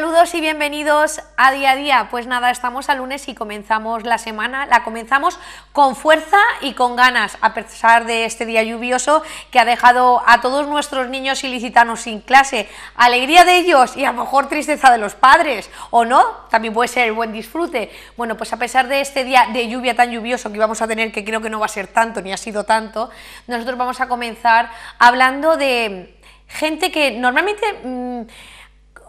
Saludos y bienvenidos a Día a Día. Pues nada, estamos a lunes y comenzamos la semana. La comenzamos con fuerza y con ganas, a pesar de este día lluvioso que ha dejado a todos nuestros niños ilicitanos sin clase. Alegría de ellos y a lo mejor tristeza de los padres, ¿o no? También puede ser buen disfrute. Bueno, pues a pesar de este día de lluvia tan lluvioso que vamos a tener, que creo que no va a ser tanto ni ha sido tanto, nosotros vamos a comenzar hablando de gente que normalmente... Mm,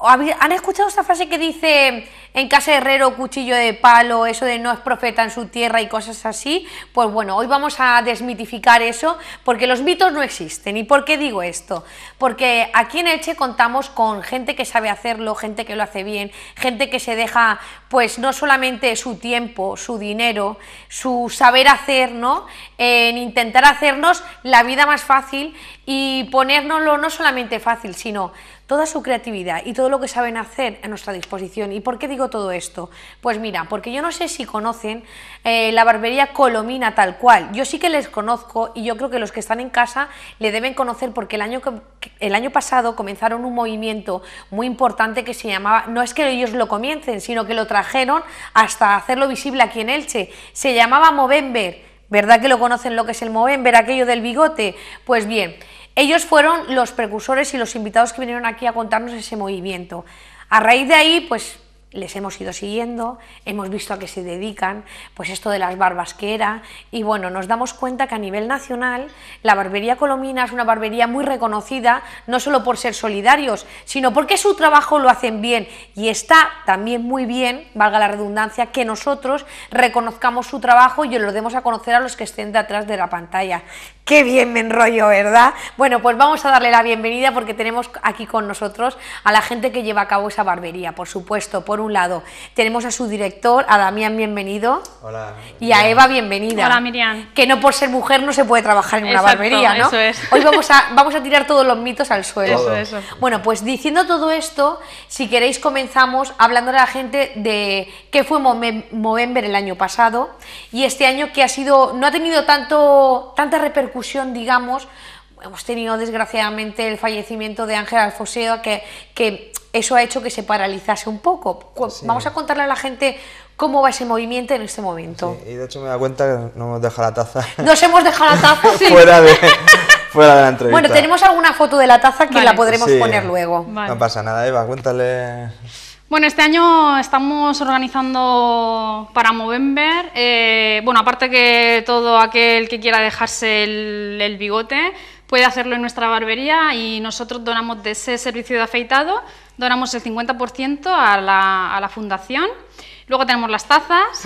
¿Han escuchado esta frase que dice en casa herrero cuchillo de palo, eso de no es profeta en su tierra y cosas así? Pues bueno, hoy vamos a desmitificar eso porque los mitos no existen. ¿Y por qué digo esto? Porque aquí en Eche contamos con gente que sabe hacerlo, gente que lo hace bien, gente que se deja pues no solamente su tiempo, su dinero, su saber hacer, ¿no? En intentar hacernos la vida más fácil y ponérnoslo no solamente fácil, sino toda su creatividad y todo lo que saben hacer a nuestra disposición. ¿Y por qué digo todo esto? Pues mira, porque yo no sé si conocen eh, la barbería Colomina tal cual. Yo sí que les conozco y yo creo que los que están en casa le deben conocer porque el año, el año pasado comenzaron un movimiento muy importante que se llamaba, no es que ellos lo comiencen, sino que lo trajeron hasta hacerlo visible aquí en Elche. Se llamaba Movember. ¿Verdad que lo conocen lo que es el Movember, aquello del bigote? Pues bien, ellos fueron los precursores y los invitados que vinieron aquí a contarnos ese movimiento. A raíz de ahí, pues les hemos ido siguiendo, hemos visto a qué se dedican, pues esto de las barbas que era, y bueno, nos damos cuenta que a nivel nacional la barbería colomina es una barbería muy reconocida, no solo por ser solidarios, sino porque su trabajo lo hacen bien, y está también muy bien, valga la redundancia, que nosotros reconozcamos su trabajo y lo demos a conocer a los que estén detrás de la pantalla. Qué bien me enrollo, ¿verdad? Bueno, pues vamos a darle la bienvenida porque tenemos aquí con nosotros a la gente que lleva a cabo esa barbería, por supuesto, por un lado tenemos a su director, a Damián, bienvenido. Y a Eva, bienvenida. Hola, Miriam. Que no por ser mujer no se puede trabajar en una barbería, ¿no? Eso es. Hoy vamos a, vamos a tirar todos los mitos al suelo. Eso, eso. Bueno, pues diciendo todo esto, si queréis comenzamos hablando a la gente de qué fue Movember el año pasado y este año que ha sido, no ha tenido tanto, tanta repercusión, digamos, hemos tenido desgraciadamente el fallecimiento de Ángel Alfoseo, que, que eso ha hecho que se paralizase un poco. Vamos a contarle a la gente cómo va ese movimiento en este momento. y de hecho me da cuenta que no hemos dejado la taza. Nos hemos dejado la taza, sí. fuera, de, fuera de la entrevista. Bueno, tenemos alguna foto de la taza que la podremos poner luego. No pasa nada, Eva, cuéntale. Bueno, este año estamos organizando para Movember, eh, bueno, aparte que todo aquel que quiera dejarse el bigote, puede hacerlo en nuestra barbería y nosotros donamos de ese servicio de afeitado, donamos el 50% a la, fundación. Luego tenemos las tazas,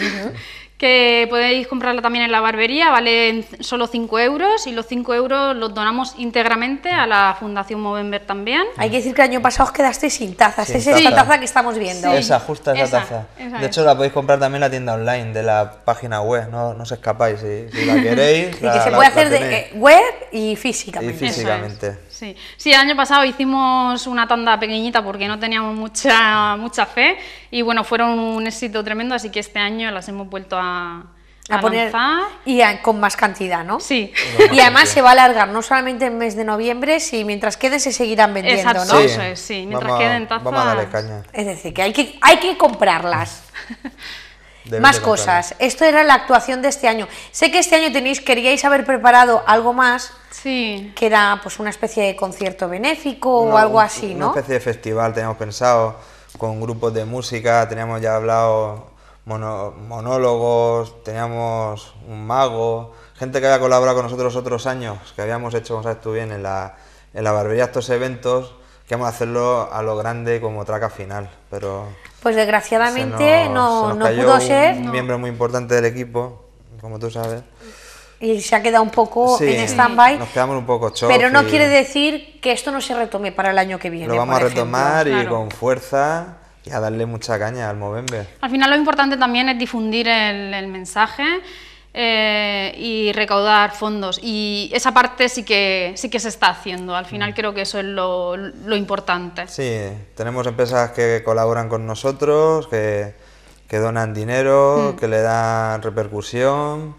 que podéis comprarla también en la barbería, vale solo 5 euros y los 5 euros los donamos íntegramente a la Fundación Movember también. Hay que decir que el año pasado os quedasteis sin tazas, esa es la taza que estamos viendo. Sí. Esa, justa esa, taza. de hecho la podéis comprar también en la tienda online de la página web, no, no os escapáis, si, la queréis. y que se puede hacer de web y físicamente. Y físicamente. Sí. sí, el año pasado hicimos una tanda pequeñita porque no teníamos mucha, mucha fe y bueno, fueron un éxito tremendo, así que este año las hemos vuelto a, a, poner lanzar. y con más cantidad, ¿no? Sí. Y además se va a alargar, no solamente el mes de noviembre, si mientras queden se seguirán vendiendo, ¿no? Sí, eso es, sí. Mientras queden tazas. Vamos a darle caña. Es decir, que hay que, hay que comprarlas. más cosas. Esto era la actuación de este año. Sé que este año tenéis, queríais haber preparado algo más, sí. que era pues una especie de concierto benéfico o algo así, ¿no? Una especie de festival teníamos pensado, con grupos de música, teníamos ya hablado monólogos, teníamos un mago, gente que había colaborado con nosotros otros años, que habíamos hecho, como sabes tú bien, en la, en la barbería estos eventos, que vamos a hacerlo a lo grande como traca final, pero... Pues desgraciadamente no, no pudo ser. Un miembro muy importante del equipo, como tú sabes. Y se ha quedado un poco en stand-by. Nos quedamos un poco chocos. Pero no quiere decir que esto no se retome para el año que viene. Lo vamos a retomar y con fuerza y a darle mucha caña al Movember. Al final lo importante también es difundir el, el mensaje eh, y recaudar fondos. Y esa parte sí que, sí que se está haciendo. Al final mm. creo que eso es lo, lo, importante. Sí, tenemos empresas que colaboran con nosotros, que, que donan dinero, mm. que le dan repercusión.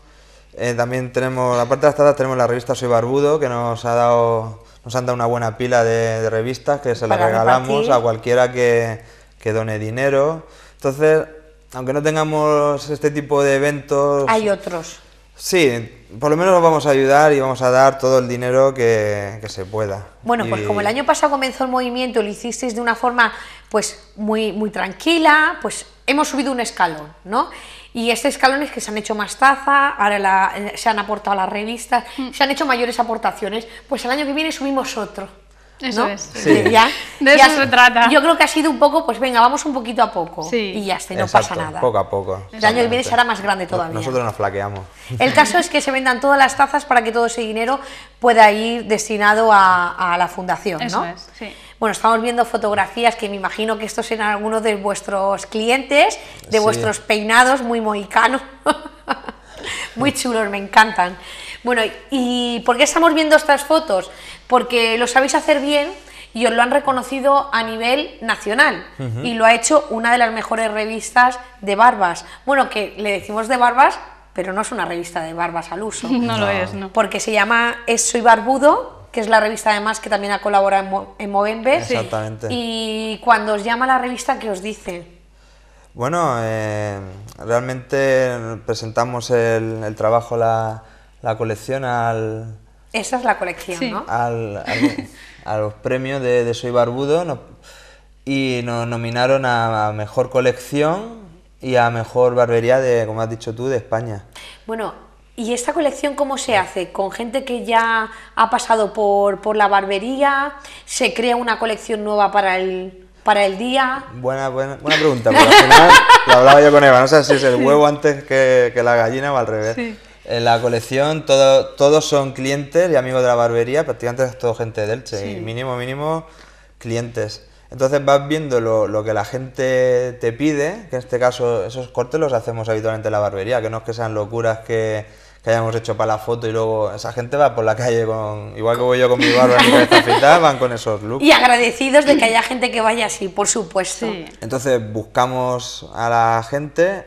Eh, también tenemos, aparte de las tenemos la revista Soy Barbudo, que nos ha dado nos han dado una buena pila de, revistas que se las regalamos a cualquiera que, que done dinero. Entonces, aunque no tengamos este tipo de eventos... Hay otros. Sí, por lo menos vamos a ayudar y vamos a dar todo el dinero que, se pueda. Bueno, pues como el año pasado comenzó el movimiento lo hicisteis de una forma pues muy, muy tranquila, pues hemos subido un escalón, ¿no? Y este escalón es que se han hecho más taza, ahora eh, se han aportado las revistas, mm. se han hecho mayores aportaciones, pues el año que viene subimos otro. Eso es. Ya, de eso se trata. Yo creo que ha sido un poco, pues venga, vamos un poquito a poco. Y ya está, no pasa nada. Poco a poco. El año que viene será más grande todavía. Nosotros nos flaqueamos. El caso es que se vendan todas las tazas para que todo ese dinero pueda ir destinado a, la fundación, eso Es, Bueno, estamos viendo fotografías que me imagino que estos eran algunos de vuestros clientes, de vuestros peinados muy mohicanos. muy chulos, me encantan. Bueno, ¿y por qué estamos viendo estas fotos? porque lo sabéis hacer bien y os lo han reconocido a nivel nacional y lo ha hecho una de las mejores revistas de barbas. Bueno, que le decimos de barbas, pero no es una revista de barbas al uso. No, lo es, no. Porque se llama Es Soy Barbudo, que es la revista además que también ha colaborado en, Mo Exactamente. Y cuando os llama la revista, ¿qué os dice? Bueno, eh, realmente presentamos el, trabajo, la colección al esa es la colección, ¿no? Al, a los premios de, Soy Barbudo y nos nominaron a Mejor Colección y a Mejor Barbería, de, como has dicho tú, de España. Bueno, ¿y esta colección cómo se hace? ¿Con gente que ya ha pasado por, por la barbería? ¿Se crea una colección nueva para el...? Para el día. Buena, buena, buena pregunta, porque al final lo hablaba yo con Eva. No sé si es el huevo antes que, que la gallina o al revés. Sí. En la colección todo, todos son clientes y amigos de la barbería, prácticamente es todo gente del Che, mínimo, mínimo, clientes. Entonces vas viendo lo, que la gente te pide, que en este caso esos cortes los hacemos habitualmente en la barbería, que no es que sean locuras que, hayamos hecho para la foto y luego esa gente va por la calle con, igual que voy yo con mi barba en mi van con esos looks. Y agradecidos de que haya gente que vaya así, por supuesto. Entonces buscamos a la gente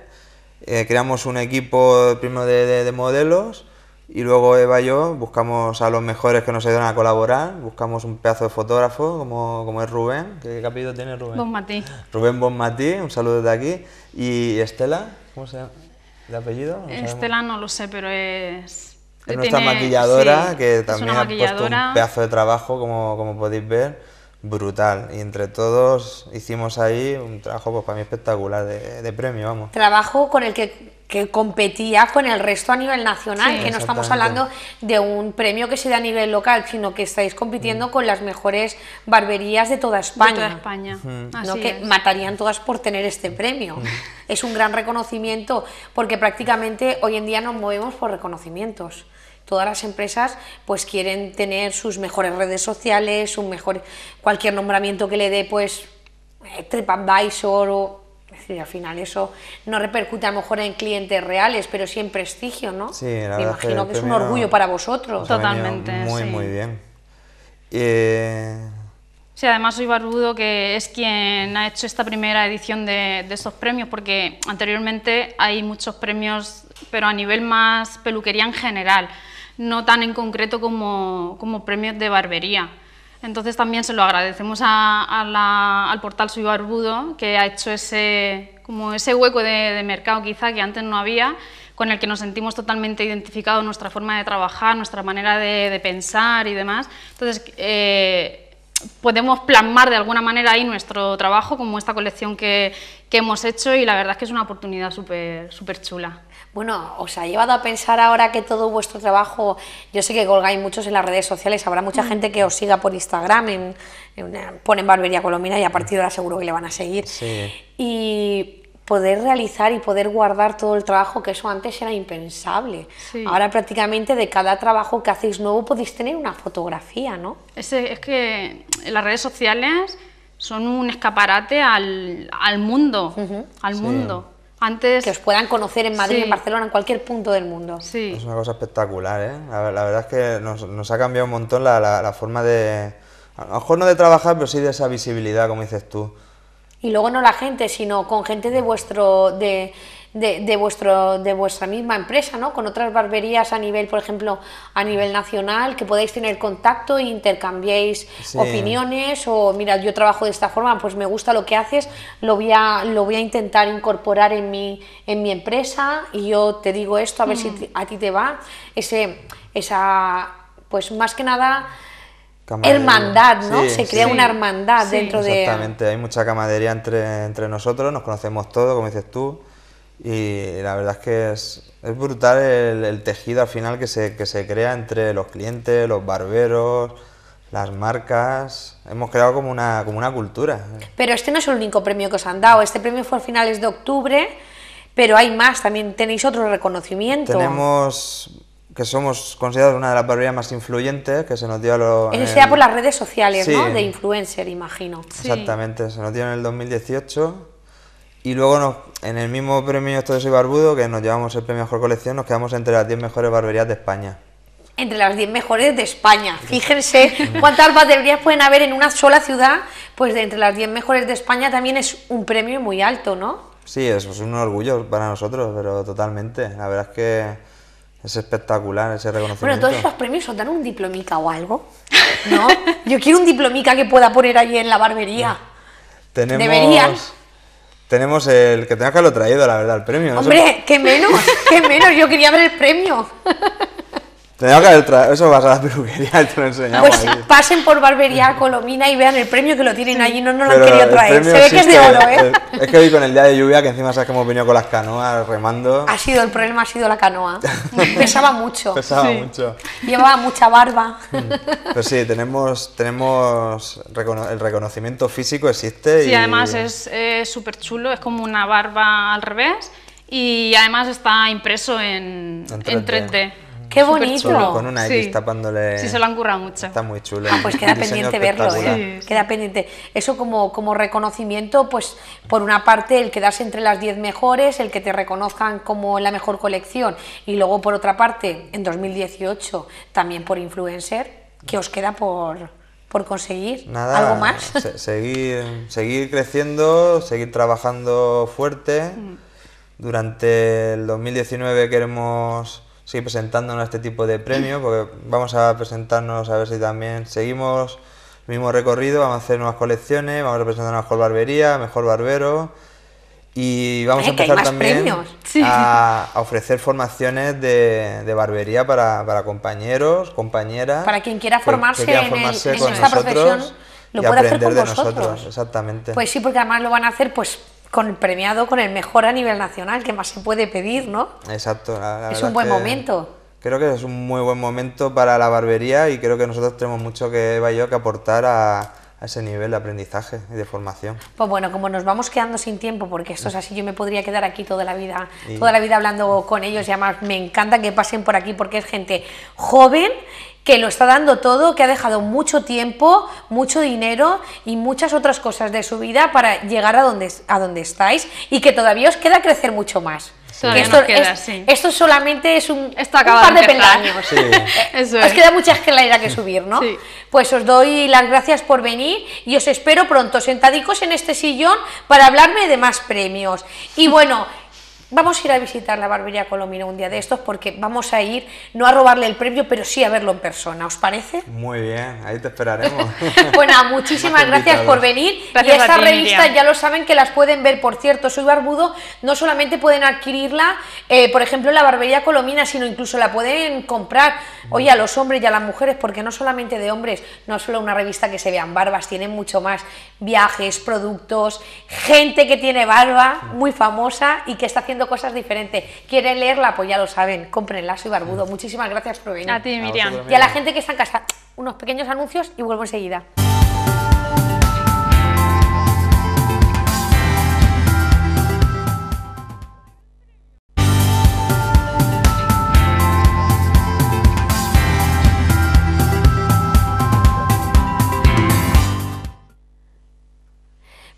eh, creamos un equipo primero de, modelos y luego Eva y yo buscamos a los mejores que nos ayudan a colaborar, buscamos un pedazo de fotógrafo como, es Rubén. ¿Qué, apellido tiene Rubén? Bonmatí. Rubén Bonmatí, un saludo de aquí. Y Estela, ¿cómo se llama? ¿De apellido? Estela no lo sé, pero es... Es eh, nuestra maquilladora, que también ha puesto un pedazo de trabajo, como, como podéis ver brutal. Y entre todos hicimos ahí un trabajo pues, para mí espectacular, de, premio, vamos. Trabajo con el que, que, competía con el resto a nivel nacional, que no estamos hablando de un premio que se da a nivel local, sino que estáis compitiendo mm. con las mejores barberías de toda España. Mm. que matarían todas por tener este premio. Mm. Es un gran reconocimiento, porque prácticamente hoy en día nos movemos por reconocimientos. Todas las empresas pues quieren tener sus mejores redes sociales, un mejor cualquier nombramiento que le dé pues eh, TripAdvisor o al final eso no repercute a lo mejor en clientes reales, pero sí en prestigio, ¿no? Sí, la Me imagino que, es un orgullo para vosotros. Totalmente. Muy, muy bien. Eh, sí, además soy Barbudo, que es quien ha hecho esta primera edición de, de, estos premios, porque anteriormente hay muchos premios, pero a nivel más peluquería en general no tan en concreto como, como premios de barbería. Entonces también se lo agradecemos al portal Soy Barbudo, que ha hecho ese, como ese hueco de, mercado quizá que antes no había, con el que nos sentimos totalmente identificados, nuestra forma de trabajar, nuestra manera de, pensar y demás. Entonces, eh, podemos plasmar de alguna manera ahí nuestro trabajo, como esta colección que, hemos hecho, y la verdad es que es una oportunidad súper chula. Bueno, os ha llevado a pensar ahora que todo vuestro trabajo, yo sé que colgáis muchos en las redes sociales, habrá mucha gente que os siga por Instagram, en, eh, ponen Barbería Colomina y a partir de ahora seguro que le van a seguir. Sí poder realizar y poder guardar todo el trabajo, que eso antes era impensable. Ahora prácticamente de cada trabajo que hacéis nuevo podéis tener una fotografía, ¿no? Es, que las redes sociales son un escaparate al, al mundo, al mundo. Antes... Que os puedan conocer en Madrid, en Barcelona, en cualquier punto del mundo. Es una cosa espectacular, ¿eh? La, verdad es que nos, ha cambiado un montón la, la, la forma de... A lo mejor no de trabajar, pero sí de esa visibilidad, como dices tú y luego no la gente, sino con gente de vuestro, de, de, vuestro, de vuestra misma empresa, ¿no? Con otras barberías a nivel, por ejemplo, a nivel nacional, que podáis tener contacto e intercambiéis opiniones o mira, yo trabajo de esta forma, pues me gusta lo que haces, lo voy a, lo voy a intentar incorporar en mi, en mi empresa y yo te digo esto, a ver si mm. a ti te va. Ese, esa, pues más que nada hermandad, ¿no? se crea una hermandad dentro de... Exactamente, hay mucha camadería entre, entre nosotros, nos conocemos todos, como dices tú, y la verdad es que es, brutal el, tejido al final que se, que se crea entre los clientes, los barberos, las marcas. Hemos creado como una, como una cultura. Pero este no es el único premio que os han dado, este premio fue a finales de octubre, pero hay más, también tenéis otro reconocimiento. Tenemos que somos considerados una de las barberías más influyentes, que se nos dio a lo... en sea por las redes sociales, ¿no? De influencer, imagino. Exactamente, se nos dio en el 2018 y luego en el mismo premio Esto de Soy Barbudo, que nos llevamos el premio Mejor Colección, nos quedamos entre las 10 mejores barberías de España. Entre las 10 mejores de España. Fíjense cuántas barberías pueden haber en una sola ciudad, pues de entre las 10 mejores de España también es un premio muy alto, ¿no? Sí, eso es pues, un orgullo para nosotros, pero totalmente. La verdad es que es espectacular ese reconocimiento. Bueno, todos esos premios son dan un diplomica o algo, ¿no? Yo quiero un diplomica que pueda poner allí en la barbería. Tenemos, Tenemos el que tengas que haberlo traído, la verdad, el premio. Hombre, qué menos, qué menos, yo quería ver el premio. que eso vas a la peluquería te lo enseñamos. Pues pasen por Barbería Colomina y vean el premio que lo tienen allí, no, no lo han querido traer. Se ve que es de oro, ¿eh? ¿eh? Es, que hoy con el día de lluvia, que encima sabes que hemos venido con las canoas remando. Ha sido, el problema ha sido la canoa. Pesaba mucho. Pesaba mucho. Llevaba mucha barba. Mm. Pues sí, tenemos, tenemos el reconocimiento físico existe. Sí, además es súper chulo, es como una barba al revés y además está impreso en, En 3D. ¡Qué bonito! con una sí. tapándole. Sí, se lo han currado mucho. Está muy chulo. Ah, pues queda pendiente verlo, ¿eh? Queda pendiente. Eso como, como reconocimiento, pues por una parte el quedarse entre las 10 mejores, el que te reconozcan como la mejor colección, y luego por otra parte, en 2018, también por influencer, ...¿qué os queda por, por conseguir? Nada, ¿Algo más? seguir, seguir creciendo, seguir trabajando fuerte. Mm. Durante el 2019 queremos Sí, presentándonos a este tipo de premios, porque vamos a presentarnos a ver si también seguimos el mismo recorrido, vamos a hacer nuevas colecciones, vamos a presentar una mejor barbería, mejor barbero. Y vamos a empezar también a, ofrecer formaciones de, barbería para, compañeros, compañeras. Para quien quiera formarse, en, esta profesión, y aprender de nosotros. Exactamente. Pues sí, porque además lo van a hacer pues con el premiado con el mejor a nivel nacional, que más se puede pedir, ¿no? Exacto. es un buen momento. Creo que es un muy buen momento para la barbería y creo que nosotros tenemos mucho que que aportar a, ese nivel de aprendizaje y de formación. Pues bueno, como nos vamos quedando sin tiempo, porque esto es así, yo me podría quedar aquí toda la vida, toda la vida hablando con ellos y además me encanta que pasen por aquí porque es gente joven que lo está dando todo, que ha dejado mucho tiempo, mucho dinero y muchas otras cosas de su vida para llegar a donde, a donde estáis y que todavía os queda crecer mucho más. esto, solamente es un, par de, eh, Os queda mucha escalera que subir, ¿no? Pues os doy las gracias por venir y os espero pronto sentadicos en este sillón para hablarme de más premios. Y bueno, Vamos a ir a visitar la barbería Colomina un día de estos porque vamos a ir, no a robarle el premio, pero sí a verlo en persona, ¿os parece? Muy bien, ahí te esperaremos. bueno, ah, muchísimas gracias por venir. Gracias y esta revista ya lo saben que las pueden ver, por cierto, Soy Barbudo, no solamente pueden adquirirla, eh, por ejemplo, en la barbería Colomina, sino incluso la pueden comprar Oye, a los hombres y a las mujeres, porque no solamente de hombres, no es solo una revista que se vean barbas, tienen mucho más viajes, productos, gente que tiene barba, muy famosa y que está haciendo cosas diferentes. Quieren leerla, pues ya lo saben, cómprenla, soy barbudo. Muchísimas gracias por venir. A ti, Miriam. Y a la gente que está en casa, unos pequeños anuncios y vuelvo enseguida.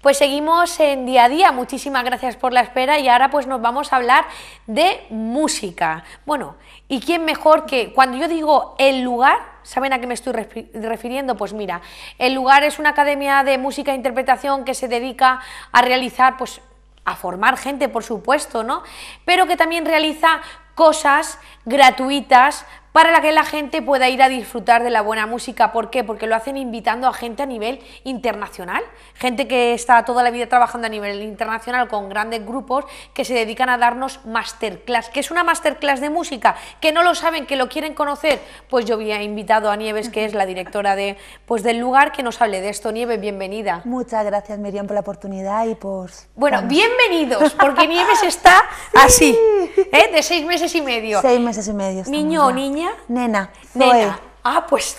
Pues seguimos en día a día, muchísimas gracias por la espera y ahora pues nos vamos a hablar de música. Bueno, ¿y quién mejor que cuando yo digo el lugar? ¿Saben a qué me estoy refiriendo? Pues mira, el lugar es una academia de música e interpretación que se dedica a realizar pues a formar gente, por supuesto, ¿no? Pero que también realiza cosas gratuitas para la que la gente pueda ir a disfrutar de la buena música. ¿Por qué? Porque lo hacen invitando a gente a nivel internacional, gente que está toda la vida trabajando a nivel internacional con grandes grupos que se dedican a darnos masterclass, que es una masterclass de música, que no lo saben, que lo quieren conocer. Pues yo había invitado a Nieves, que es la directora de, pues, del lugar, que nos hable de esto. Nieves, bienvenida. Muchas gracias, Miriam, por la oportunidad y por... Bueno, bienvenidos, porque Nieves está así, ¿eh? de seis meses y medio. Seis meses y medio. Niño niña Nena. Nena. Ah, pues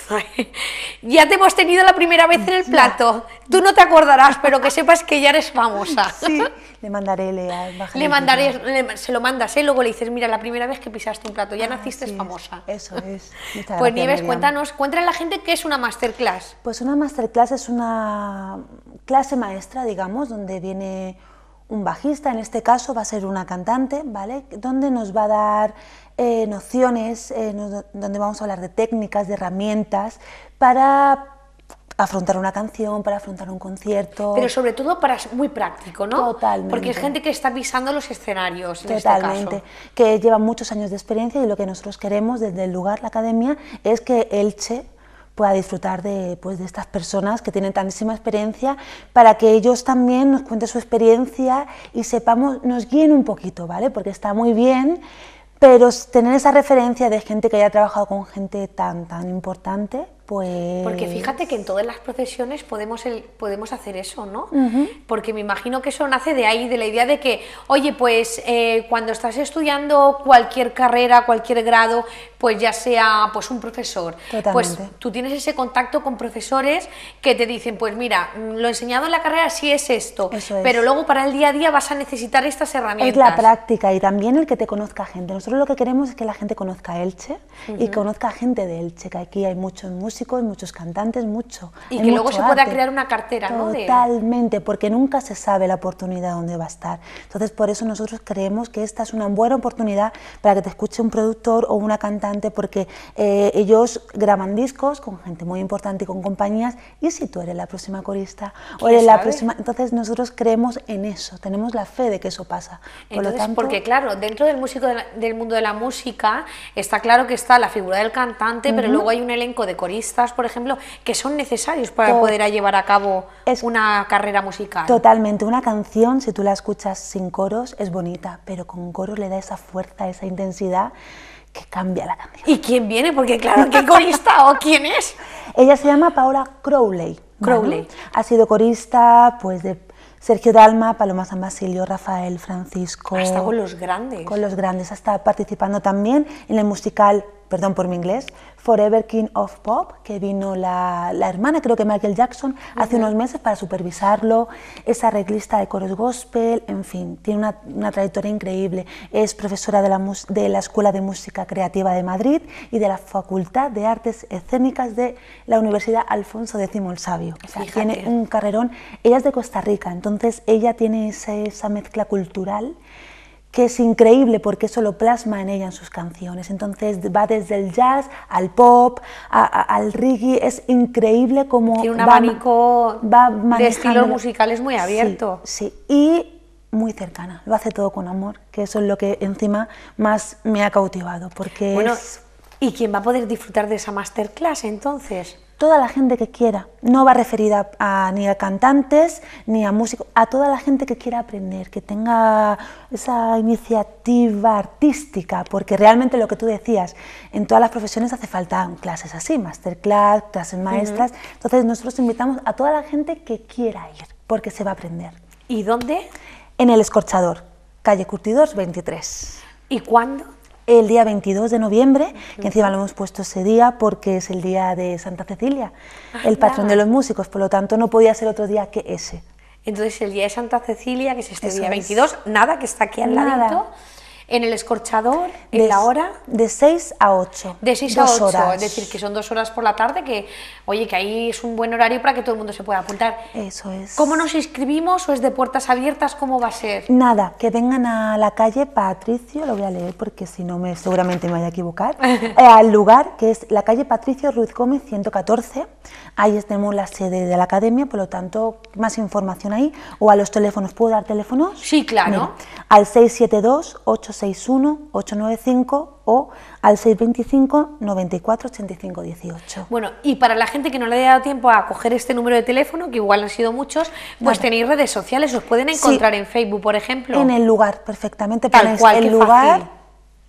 ya te hemos tenido la primera vez en el plato. Tú no te acordarás, pero que sepas que ya eres famosa. le mandaré, le, le mandaré, se lo mandas, y ¿eh? luego le dices, mira, la primera vez que pisaste un plato, ya ah, naciste es famosa. Eso es. pues Nieves, cuéntanos, cuéntale a la gente qué es una masterclass. Pues una masterclass es una clase maestra, digamos, donde viene un bajista, en este caso va a ser una cantante, ¿vale? Donde nos va a dar eh, nociones, eh, donde vamos a hablar de técnicas, de herramientas para afrontar una canción, para afrontar un concierto. Pero sobre todo para muy práctico, ¿no? Totalmente. Porque es gente que está pisando los escenarios. En este Totalmente. Que lleva muchos años de experiencia y lo que nosotros queremos desde el lugar, la academia, es que el che pueda disfrutar de, pues, de estas personas que tienen tantísima experiencia, para que ellos también nos cuenten su experiencia y sepamos, nos guíen un poquito, ¿vale? Porque está muy bien, pero tener esa referencia de gente que haya trabajado con gente tan, tan importante porque pues fíjate que en todas las procesiones podemos, podemos hacer eso, ¿no? Porque me imagino que eso nace de ahí, de la idea de que, oye, pues eh, cuando estás estudiando cualquier carrera, cualquier grado, pues ya sea pues un profesor, pues tú tienes ese contacto con profesores que te dicen, pues mira, mm, lo enseñado en la carrera sí es esto, pero luego para el día a día vas a necesitar estas herramientas. Es la práctica y también el que te conozca gente. Nosotros lo que queremos es que la gente conozca Elche y conozca gente de Elche, que aquí hay mucho en música muchos cantantes, mucho. Y que luego se pueda crear una cartera, Totalmente, ¿no? Totalmente, porque nunca se sabe la oportunidad donde va a estar. Entonces, por eso nosotros creemos que esta es una buena oportunidad para que te escuche un productor o una cantante, porque eh, ellos graban discos con gente muy importante y con compañías, y si tú eres la próxima corista o eres la próxima... Entonces, nosotros creemos en eso, tenemos la fe de que eso pasa. entonces, lo porque claro, dentro del, músico del mundo de la música está claro que está la figura del cantante, pero luego hay un elenco de coristas por ejemplo, que son necesarios para poder llevar a cabo una carrera musical. Totalmente, una canción, si tú la escuchas sin coros, es bonita, pero con coros le da esa fuerza, esa intensidad que cambia la canción. ¿Y quién viene? Porque claro, ¿qué corista o quién es? Ella se llama Paola Crowley. Crowley. Ha sido corista pues de Sergio Dalma, Paloma San Basilio, Rafael Francisco. Hasta ah, con los grandes. Con los grandes. estado participando también en el musical perdón por mi inglés, Forever King of Pop, que vino la, hermana, creo que Michael Jackson, hace unos meses para supervisarlo, es arreglista de coros gospel, en fin, tiene una, trayectoria increíble. Es profesora de la, de la Escuela de Música Creativa de Madrid y de la Facultad de Artes Escénicas de la Universidad Alfonso X el Sabio. tiene un carrerón. Ella es de Costa Rica, entonces ella tiene esa mezcla cultural que es increíble porque eso lo plasma en ella en sus canciones. Entonces va desde el jazz al pop, al reggae, es increíble como... Tiene un abanico de estilos musicales muy abierto. Sí, y muy cercana, lo hace todo con amor, que eso es lo que encima más me ha cautivado, porque... Bueno, ¿y quién va a poder disfrutar de esa masterclass entonces? toda la gente que quiera. No va referida a, ni a cantantes ni a músicos, a toda la gente que quiera aprender, que tenga esa iniciativa artística, porque realmente lo que tú decías, en todas las profesiones hace falta clases así, masterclass, clases maestras. Entonces nosotros invitamos a toda la gente que quiera ir, porque se va a aprender. ¿Y dónde? En el escorchador, calle curtidos 23. ¿Y cuándo? el día 22 de noviembre, que encima lo hemos puesto ese día porque es el día de Santa Cecilia, ah, el patrón de los músicos, por lo tanto no podía ser otro día que ese. Entonces el día de Santa Cecilia, que es este día 22, nada, que está aquí al nada. ladito en el escorchador, de, la hora. De 6 a 8. De 6 a 8. Es decir, que son dos horas por la tarde, que oye, que ahí es un buen horario para que todo el mundo se pueda apuntar. Eso es. ¿Cómo nos inscribimos o es de puertas abiertas? ¿Cómo va a ser? Nada, que vengan a la calle Patricio, lo voy a leer porque si no me seguramente me voy a equivocar, al lugar que es la calle Patricio Ruiz Gómez 114. Ahí tenemos la sede de la academia, por lo tanto, más información ahí. O a los teléfonos, ¿puedo dar teléfonos? Sí, claro. al 672 86 895 o al 625 94 85 18. Bueno, y para la gente que no le haya dado tiempo a coger este número de teléfono, que igual han sido muchos, pues tenéis redes sociales, os pueden encontrar en Facebook, por ejemplo. En el lugar, perfectamente, para cual, el lugar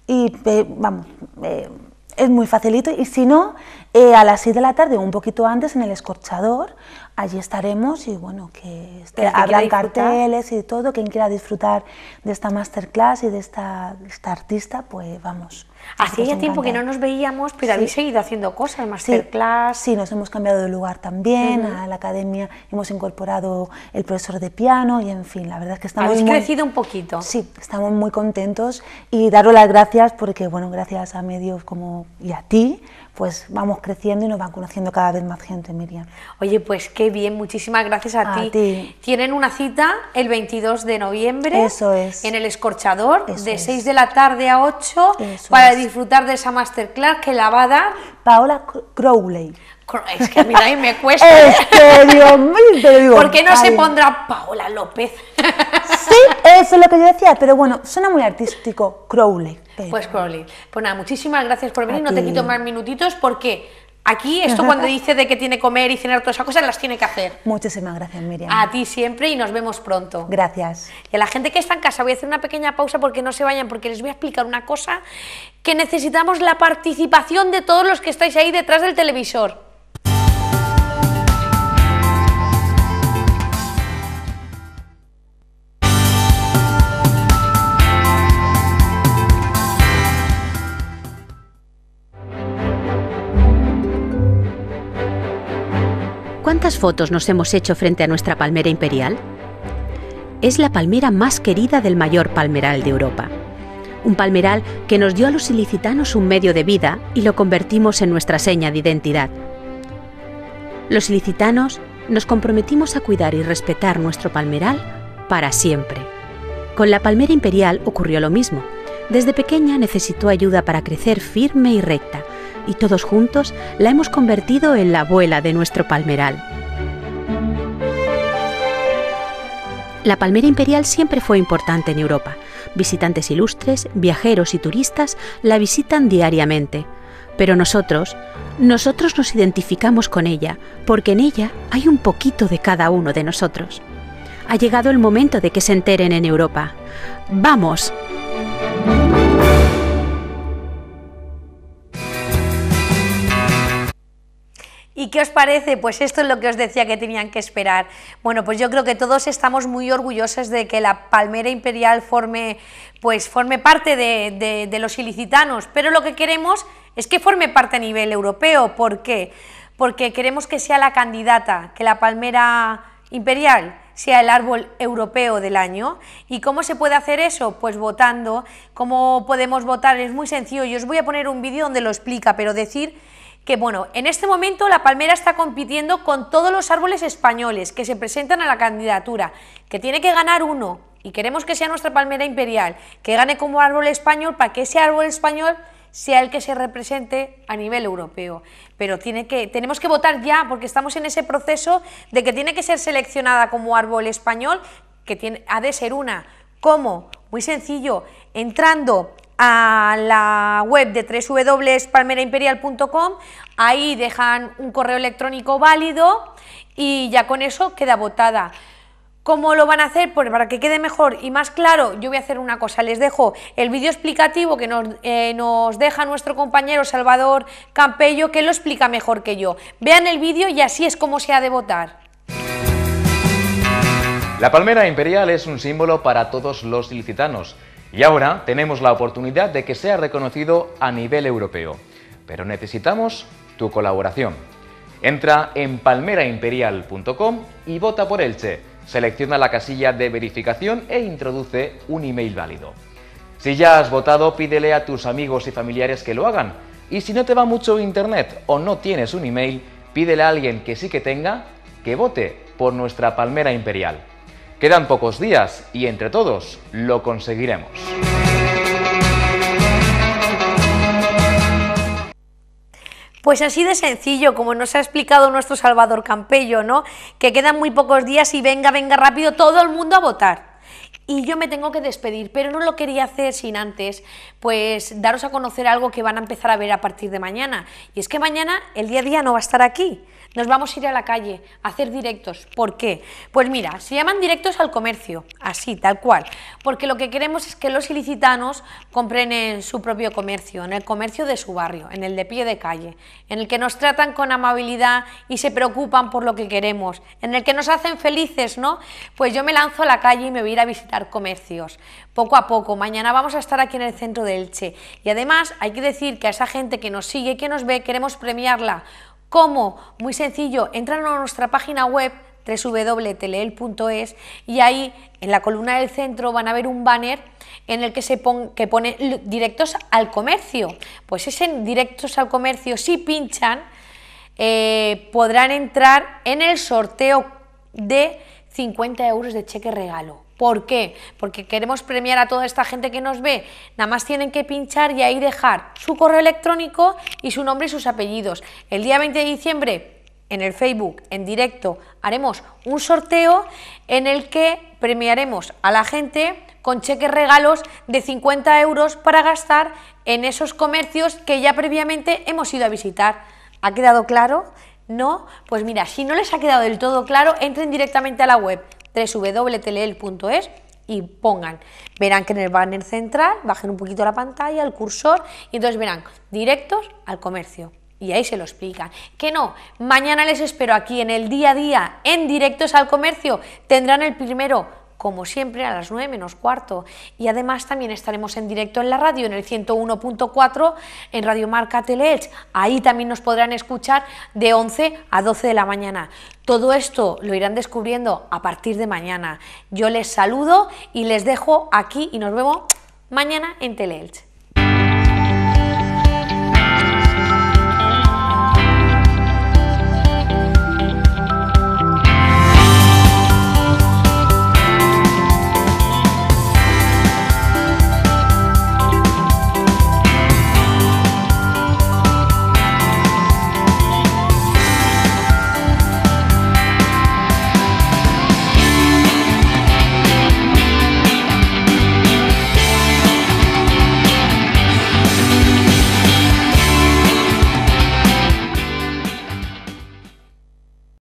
y eh, vamos, eh, es muy facilito y si no, eh, a las 6 de la tarde un poquito antes en el escorchador, allí estaremos y bueno, que hablan carteles y todo, quien quiera disfrutar de esta masterclass y de esta, de esta artista, pues vamos. Hacía tiempo que no nos veíamos, pero sí. habéis seguido haciendo cosas, masterclass. Sí, sí, nos hemos cambiado de lugar también, a la academia hemos incorporado el profesor de piano y en fin, la verdad es que estamos. Habéis crecido un poquito. Sí, estamos muy contentos y daros las gracias porque, bueno, gracias a medios como y a ti pues vamos creciendo y nos van conociendo cada vez más gente, Miriam. Oye, pues qué bien, muchísimas gracias a, ti. Tienen una cita el 22 de noviembre. Eso es. En el Escorchador, de 6 de la tarde a 8, para disfrutar de esa masterclass que la va a dar... Paola Crowley. Es que a mí me cuesta. es Dios mío, ¿Por qué no se pondrá Paola López? sí, eso es lo que yo decía, pero bueno, suena muy artístico, Crowley. Pues Crowley. Pues nada, muchísimas gracias por venir, no te quito más minutitos porque... Aquí, esto cuando dice de que tiene comer y cenar todas esas cosas, las tiene que hacer. Muchísimas gracias, Miriam. A ti siempre y nos vemos pronto. Gracias. Y a la gente que está en casa, voy a hacer una pequeña pausa porque no se vayan, porque les voy a explicar una cosa que necesitamos la participación de todos los que estáis ahí detrás del televisor. ¿Cuántas fotos nos hemos hecho frente a nuestra palmera imperial? Es la palmera más querida del mayor palmeral de Europa. Un palmeral que nos dio a los ilicitanos un medio de vida y lo convertimos en nuestra seña de identidad. Los ilicitanos nos comprometimos a cuidar y respetar nuestro palmeral para siempre. Con la palmera imperial ocurrió lo mismo. Desde pequeña necesitó ayuda para crecer firme y recta y todos juntos la hemos convertido en la abuela de nuestro palmeral. La palmera imperial siempre fue importante en Europa. Visitantes ilustres, viajeros y turistas la visitan diariamente. Pero nosotros, nosotros nos identificamos con ella, porque en ella hay un poquito de cada uno de nosotros. Ha llegado el momento de que se enteren en Europa. ¡Vamos! ¿Y qué os parece? Pues esto es lo que os decía que tenían que esperar. Bueno, pues yo creo que todos estamos muy orgullosos de que la Palmera Imperial forme, pues, forme parte de, de los ilicitanos, pero lo que queremos es que forme parte a nivel europeo. ¿Por qué? Porque queremos que sea la candidata, que la Palmera Imperial sea el árbol europeo del año. ¿Y cómo se puede hacer eso? Pues votando. ¿Cómo podemos votar? Es muy sencillo. Yo os voy a poner un vídeo donde lo explica, pero decir que bueno, en este momento la palmera está compitiendo con todos los árboles españoles que se presentan a la candidatura, que tiene que ganar uno y queremos que sea nuestra palmera imperial, que gane como árbol español para que ese árbol español sea el que se represente a nivel europeo. Pero tiene que, tenemos que votar ya porque estamos en ese proceso de que tiene que ser seleccionada como árbol español, que tiene, ha de ser una. ¿Cómo? Muy sencillo, entrando a la web de www.palmeraimperial.com, ahí dejan un correo electrónico válido y ya con eso queda votada. ¿Cómo lo van a hacer? Pues para que quede mejor y más claro, yo voy a hacer una cosa, les dejo el vídeo explicativo que nos, eh, nos, deja nuestro compañero Salvador Campello, que lo explica mejor que yo. Vean el vídeo y así es como se ha de votar. La palmera imperial es un símbolo para todos los ilicitanos, y ahora tenemos la oportunidad de que sea reconocido a nivel europeo. Pero necesitamos tu colaboración. Entra en palmeraimperial.com y vota por Elche. Selecciona la casilla de verificación e introduce un email válido. Si ya has votado, pídele a tus amigos y familiares que lo hagan. Y si no te va mucho internet o no tienes un email, pídele a alguien que sí que tenga que vote por nuestra Palmera Imperial. Quedan pocos días y entre todos lo conseguiremos. Pues así de sencillo, como nos ha explicado nuestro Salvador Campello, ¿no? Que quedan muy pocos días y venga, venga rápido todo el mundo a votar. Y yo me tengo que despedir, pero no lo quería hacer sin antes, pues daros a conocer algo que van a empezar a ver a partir de mañana. Y es que mañana el día a día no va a estar aquí. Nos vamos a ir a la calle a hacer directos. ¿Por qué? Pues mira, se llaman directos al comercio, así, tal cual, porque lo que queremos es que los ilicitanos compren en su propio comercio, en el comercio de su barrio, en el de pie de calle, en el que nos tratan con amabilidad y se preocupan por lo que queremos, en el que nos hacen felices, ¿no? Pues yo me lanzo a la calle y me voy a ir a visitar comercios, poco a poco. Mañana vamos a estar aquí en el centro de Elche. Y además hay que decir que a esa gente que nos sigue, que nos ve, queremos premiarla ¿Cómo? Muy sencillo, entran a nuestra página web www.teleel.es y ahí en la columna del centro van a ver un banner en el que se que pone directos al comercio. Pues en directos al comercio, si pinchan, eh, podrán entrar en el sorteo de 50 euros de cheque regalo. ¿Por qué? Porque queremos premiar a toda esta gente que nos ve. Nada más tienen que pinchar y ahí dejar su correo electrónico y su nombre y sus apellidos. El día 20 de diciembre en el Facebook, en directo, haremos un sorteo en el que premiaremos a la gente con cheques regalos de 50 euros para gastar en esos comercios que ya previamente hemos ido a visitar. ¿Ha quedado claro? ¿No? Pues mira, si no les ha quedado del todo claro, entren directamente a la web www.tlel.es y pongan. Verán que en el banner central bajen un poquito la pantalla, el cursor, y entonces verán directos al comercio. Y ahí se lo explican. Que no, mañana les espero aquí en el día a día, en directos al comercio. Tendrán el primero como siempre, a las 9 menos cuarto. Y además también estaremos en directo en la radio, en el 101.4, en Radio Marca Teleelch. Ahí también nos podrán escuchar de 11 a 12 de la mañana. Todo esto lo irán descubriendo a partir de mañana. Yo les saludo y les dejo aquí y nos vemos mañana en Teleelch.